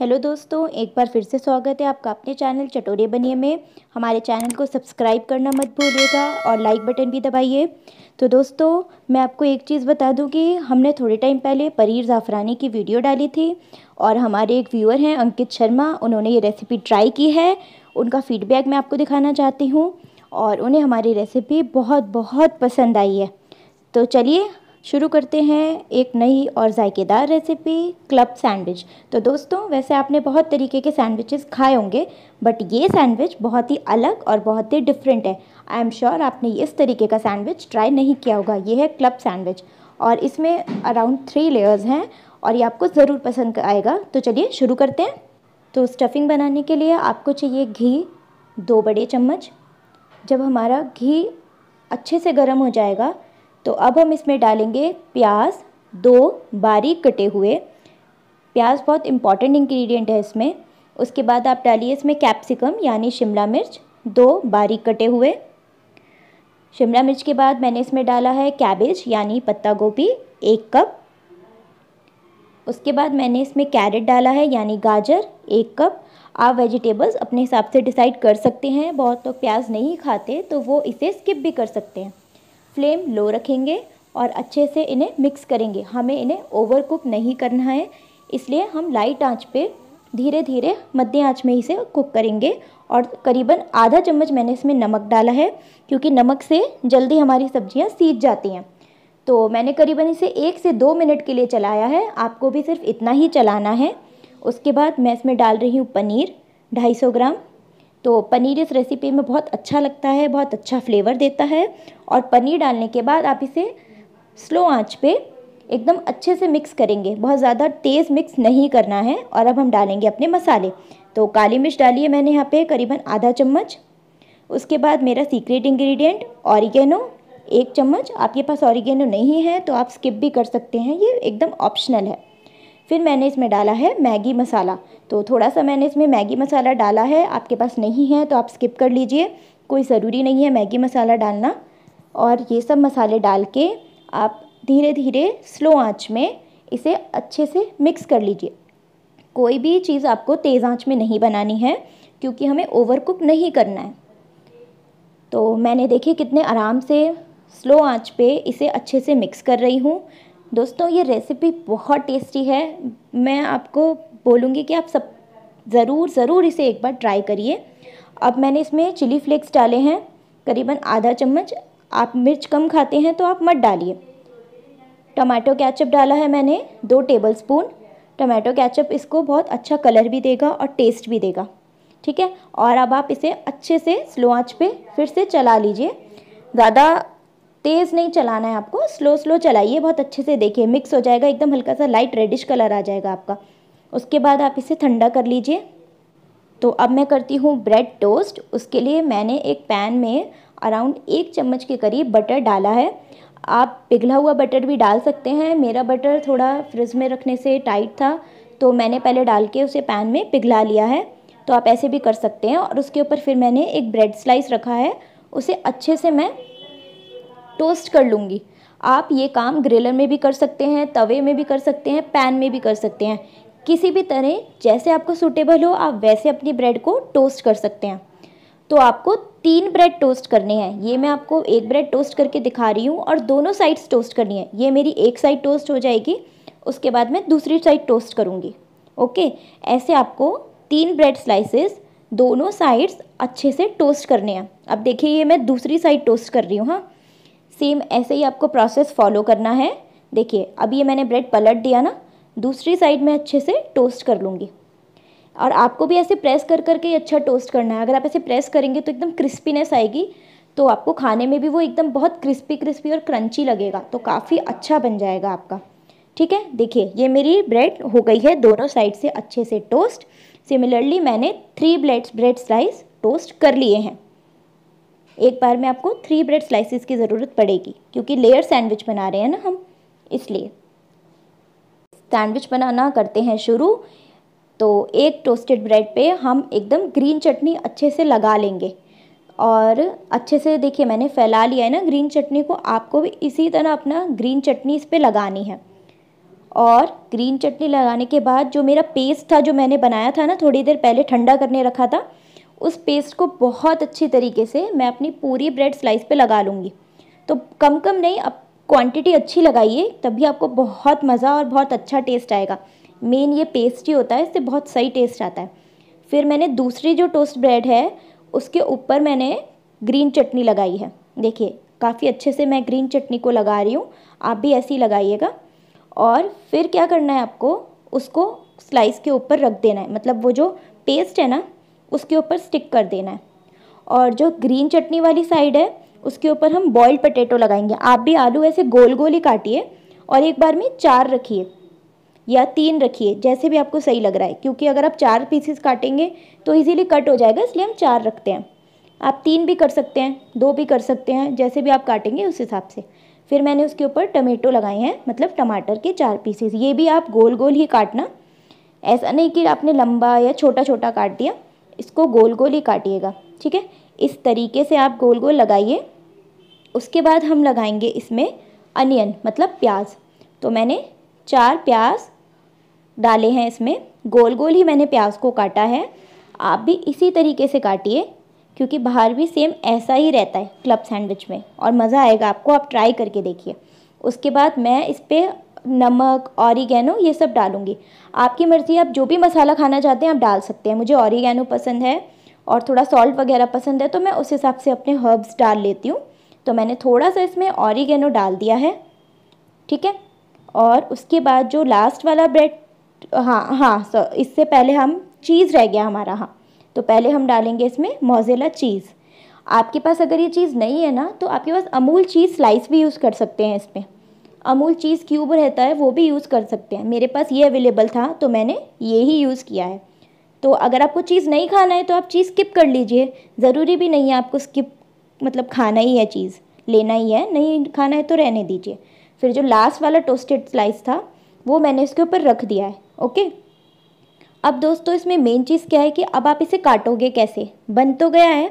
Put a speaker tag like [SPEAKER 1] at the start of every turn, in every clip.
[SPEAKER 1] hello दोस्तों एक बार फिर से स्वागत है आपका अपने चैनल चटोरे बनिए में हमारे चैनल को सब्सक्राइब करना मत भूलिएगा और लाइक बटन भी दबाइए तो दोस्तों मैं आपको एक चीज़ बता दूं कि हमने थोड़े टाइम पहले परीर ज़ाफ़रानी की वीडियो डाली थी और हमारे एक व्यूअर हैं अंकित शर्मा उन्होंने ये रेसिपी ट्राई की है उनका फीडबैक मैं आपको दिखाना चाहती हूँ और उन्हें हमारी रेसिपी बहुत बहुत पसंद आई है तो चलिए शुरू करते हैं एक नई और जायकेदार रेसिपी क्लब सैंडविच तो दोस्तों वैसे आपने बहुत तरीके के सैंडविचेस खाए होंगे बट ये सैंडविच बहुत ही अलग और बहुत ही डिफरेंट है आई एम श्योर आपने इस तरीके का सैंडविच ट्राई नहीं किया होगा ये है क्लब सैंडविच और इसमें अराउंड थ्री लेयर्स हैं और ये आपको ज़रूर पसंद आएगा तो चलिए शुरू करते हैं तो स्टफिंग बनाने के लिए आपको चाहिए घी दो बड़े चम्मच जब हमारा घी अच्छे से गर्म हो जाएगा तो अब हम इसमें डालेंगे प्याज दो बारीक कटे हुए प्याज बहुत इंपॉर्टेंट इंग्रेडिएंट है इसमें उसके बाद आप डालिए इसमें कैप्सिकम यानी शिमला मिर्च दो बारीक कटे हुए शिमला मिर्च के बाद मैंने इसमें डाला है कैबेज यानी पत्ता गोभी एक कप उसके बाद मैंने इसमें कैरेट डाला है यानी गाजर एक कप आप वेजिटेबल्स अपने हिसाब से डिसाइड कर सकते हैं बहुत लोग तो प्याज नहीं खाते तो वो इसे स्किप भी कर सकते हैं फ्लेम लो रखेंगे और अच्छे से इन्हें मिक्स करेंगे हमें इन्हें ओवर कुक नहीं करना है इसलिए हम लाइट आंच पे धीरे धीरे मध्य आंच में इसे कुक करेंगे और करीबन आधा चम्मच मैंने इसमें नमक डाला है क्योंकि नमक से जल्दी हमारी सब्जियां सीज जाती हैं तो मैंने करीबन इसे एक से दो मिनट के लिए चलाया है आपको भी सिर्फ इतना ही चलाना है उसके बाद मैं इसमें डाल रही हूँ पनीर ढाई ग्राम तो पनीर इस रेसिपी में बहुत अच्छा लगता है बहुत अच्छा फ्लेवर देता है और पनीर डालने के बाद आप इसे स्लो आंच पे एकदम अच्छे से मिक्स करेंगे बहुत ज़्यादा तेज़ मिक्स नहीं करना है और अब हम डालेंगे अपने मसाले तो काली मिर्च डाली है मैंने यहाँ पे करीबन आधा चम्मच उसके बाद मेरा सीक्रेट इंग्रेडिएंट ऑरिगेनो एक चम्मच आपके पास ऑरिगेनो नहीं है तो आप स्किप भी कर सकते हैं ये एकदम ऑप्शनल है फिर मैंने इसमें डाला है मैगी मसाला तो थोड़ा सा मैंने इसमें मैगी मसाला डाला है आपके पास नहीं है तो आप स्किप कर लीजिए कोई ज़रूरी नहीं है मैगी मसाला डालना और ये सब मसाले डाल के आप धीरे धीरे स्लो आँच में इसे अच्छे से मिक्स कर लीजिए कोई भी चीज़ आपको तेज़ आँच में नहीं बनानी है क्योंकि हमें ओवर कुक नहीं करना है तो मैंने देखिए कितने आराम से स्लो आँच पे इसे अच्छे से मिक्स कर रही हूँ दोस्तों ये रेसिपी बहुत टेस्टी है मैं आपको बोलूँगी कि आप सब ज़रूर ज़रूर इसे एक बार ट्राई करिए अब मैंने इसमें चिली फ्लेक्स डाले हैं करीबन आधा चम्मच आप मिर्च कम खाते हैं तो आप मत डालिए टमाटो कैचअप डाला है मैंने दो टेबल स्पून टमाटो कैचअप इसको बहुत अच्छा कलर भी देगा और टेस्ट भी देगा ठीक है और अब आप इसे अच्छे से स्लो आंच पे फिर से चला लीजिए ज़्यादा तेज़ नहीं चलाना है आपको स्लो स्लो चलाइए बहुत अच्छे से देखिए मिक्स हो जाएगा एकदम हल्का सा लाइट रेडिश कलर आ जाएगा आपका उसके बाद आप इसे ठंडा कर लीजिए तो अब मैं करती हूँ ब्रेड टोस्ट उसके लिए मैंने एक पैन में अराउंड एक चम्मच के करीब बटर डाला है आप पिघला हुआ बटर भी डाल सकते हैं मेरा बटर थोड़ा फ्रिज में रखने से टाइट था तो मैंने पहले डाल के उसे पैन में पिघला लिया है तो आप ऐसे भी कर सकते हैं और उसके ऊपर फिर मैंने एक ब्रेड स्लाइस रखा है उसे अच्छे से मैं टोस्ट कर लूँगी आप ये काम ग्रिलर में भी कर सकते हैं तवे में भी कर सकते हैं पैन में भी कर सकते हैं किसी भी तरह जैसे आपको सूटेबल हो आप वैसे अपनी ब्रेड को टोस्ट कर सकते हैं तो आपको तीन ब्रेड टोस्ट करने हैं ये मैं आपको एक ब्रेड टोस्ट करके दिखा रही हूँ और दोनों साइड्स टोस्ट करनी है ये मेरी एक साइड टोस्ट हो जाएगी उसके बाद मैं दूसरी साइड टोस्ट करूँगी ओके ऐसे आपको तीन ब्रेड स्लाइसेस दोनों साइड्स अच्छे से टोस्ट करने हैं अब देखिए ये मैं दूसरी साइड टोस्ट कर रही हूँ हाँ सेम ऐसे ही आपको प्रोसेस फॉलो करना है देखिए अब ये मैंने ब्रेड पलट दिया ना दूसरी साइड में अच्छे से टोस्ट कर लूँगी और आपको भी ऐसे प्रेस कर करके अच्छा टोस्ट करना है अगर आप ऐसे प्रेस करेंगे तो एकदम क्रिस्पीनेस आएगी तो आपको खाने में भी वो एकदम बहुत क्रिस्पी क्रिस्पी और क्रंची लगेगा तो काफ़ी अच्छा बन जाएगा आपका ठीक है देखिए ये मेरी ब्रेड हो गई है दोनों साइड से अच्छे से टोस्ट सिमिलरली मैंने three blades bread slice toast कर लिए हैं एक बार में आपको थ्री ब्रेड स्लाइसिस की ज़रूरत पड़ेगी क्योंकि लेयर सैंडविच बना रहे हैं ना हम इसलिए सैंडविच बनाना करते हैं शुरू तो एक टोस्टेड ब्रेड पे हम एकदम ग्रीन चटनी अच्छे से लगा लेंगे और अच्छे से देखिए मैंने फैला लिया है ना ग्रीन चटनी को आपको भी इसी तरह अपना ग्रीन चटनी इस पर लगानी है और ग्रीन चटनी लगाने के बाद जो मेरा पेस्ट था जो मैंने बनाया था ना थोड़ी देर पहले ठंडा करने रखा था उस पेस्ट को बहुत अच्छी तरीके से मैं अपनी पूरी ब्रेड स्लाइस पे लगा लूँगी तो कम कम नहीं अब क्वांटिटी अच्छी लगाइए तभी आपको बहुत मज़ा और बहुत अच्छा टेस्ट आएगा मेन ये पेस्ट ही होता है इससे बहुत सही टेस्ट आता है फिर मैंने दूसरी जो टोस्ट ब्रेड है उसके ऊपर मैंने ग्रीन चटनी लगाई है देखिए काफ़ी अच्छे से मैं ग्रीन चटनी को लगा रही हूँ आप भी ऐसी लगाइएगा और फिर क्या करना है आपको उसको स्लाइस के ऊपर रख देना है मतलब वो जो पेस्ट है ना उसके ऊपर स्टिक कर देना है और जो ग्रीन चटनी वाली साइड है उसके ऊपर हम बॉइल्ड पटेटो लगाएंगे आप भी आलू ऐसे गोल गोल ही काटिए और एक बार में चार रखिए या तीन रखिए जैसे भी आपको सही लग रहा है क्योंकि अगर आप चार पीसेस काटेंगे तो इजीली कट हो जाएगा इसलिए हम चार रखते हैं आप तीन भी कर सकते हैं दो भी कर सकते हैं जैसे भी आप काटेंगे उस हिसाब से फिर मैंने उसके ऊपर टमेटो लगाए हैं मतलब टमाटर के चार पीसेस ये भी आप गोल गोल ही काटना ऐसा नहीं कि आपने लंबा या छोटा छोटा काट दिया इसको गोल गोल ही काटिएगा ठीक है इस तरीके से आप गोल गोल लगाइए उसके बाद हम लगाएंगे इसमें अनियन मतलब प्याज तो मैंने चार प्याज डाले हैं इसमें गोल गोल ही मैंने प्याज को काटा है आप भी इसी तरीके से काटिए क्योंकि बाहर भी सेम ऐसा ही रहता है क्लब सैंडविच में और मज़ा आएगा आपको आप ट्राई करके देखिए उसके बाद मैं इस पर नमक ऑरिगेनो ये सब डालूंगी आपकी मर्ज़ी आप जो भी मसाला खाना चाहते हैं आप डाल सकते हैं मुझे ऑरिगेनो पसंद है और थोड़ा सॉल्ट वगैरह पसंद है तो मैं उस हिसाब से अपने हर्ब्स डाल लेती हूँ तो मैंने थोड़ा सा इसमें ऑरिगेनो डाल दिया है ठीक है और उसके बाद जो लास्ट वाला ब्रेड हाँ हाँ इससे पहले हम चीज़ रह गया हमारा हाँ तो पहले हम डालेंगे इसमें मोजेला चीज़ आपके पास अगर ये चीज़ नहीं है ना तो आपके पास अमूल चीज़ स्लाइस भी यूज़ कर सकते हैं इसमें अमूल चीज़ क्यूब रहता है वो भी यूज़ कर सकते हैं मेरे पास ये अवेलेबल था तो मैंने ये ही यूज़ किया है तो अगर आपको चीज़ नहीं खाना है तो आप चीज़ स्किप कर लीजिए ज़रूरी भी नहीं है आपको स्किप मतलब खाना ही है चीज़ लेना ही है नहीं खाना है तो रहने दीजिए फिर जो लास्ट वाला टोस्टेड स्लाइस था वो मैंने इसके ऊपर रख दिया है ओके अब दोस्तों इसमें मेन चीज़ क्या है कि अब आप इसे काटोगे कैसे बन तो गया है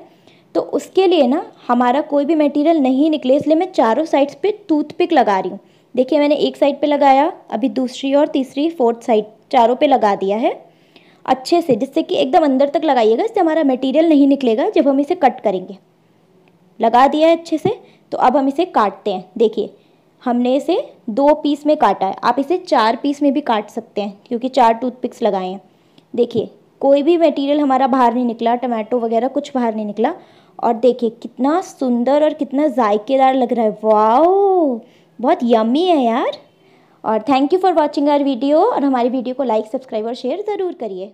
[SPEAKER 1] तो उसके लिए ना हमारा कोई भी मटेरियल नहीं निकले इसलिए मैं चारों साइड्स पे टूथपिक लगा रही हूँ देखिए मैंने एक साइड पे लगाया अभी दूसरी और तीसरी फोर्थ साइड चारों पे लगा दिया है अच्छे से जिससे कि एकदम अंदर तक लगाइएगा इससे हमारा मटेरियल नहीं निकलेगा जब हम इसे कट करेंगे लगा दिया है अच्छे से तो अब हम इसे काटते हैं देखिए हमने इसे दो पीस में काटा है आप इसे चार पीस में भी काट सकते हैं क्योंकि चार टूथपिक्स लगाए हैं देखिए कोई भी मटेरियल हमारा बाहर नहीं निकला टमाटो वगैरह कुछ बाहर नहीं निकला और देखिए कितना सुंदर और कितना जायकेदार लग रहा है वाओ बहुत यम्मी है यार और thank you for watching our video और हमारी वीडियो को लाइक सब्सक्राइब और शेयर ज़रूर करिए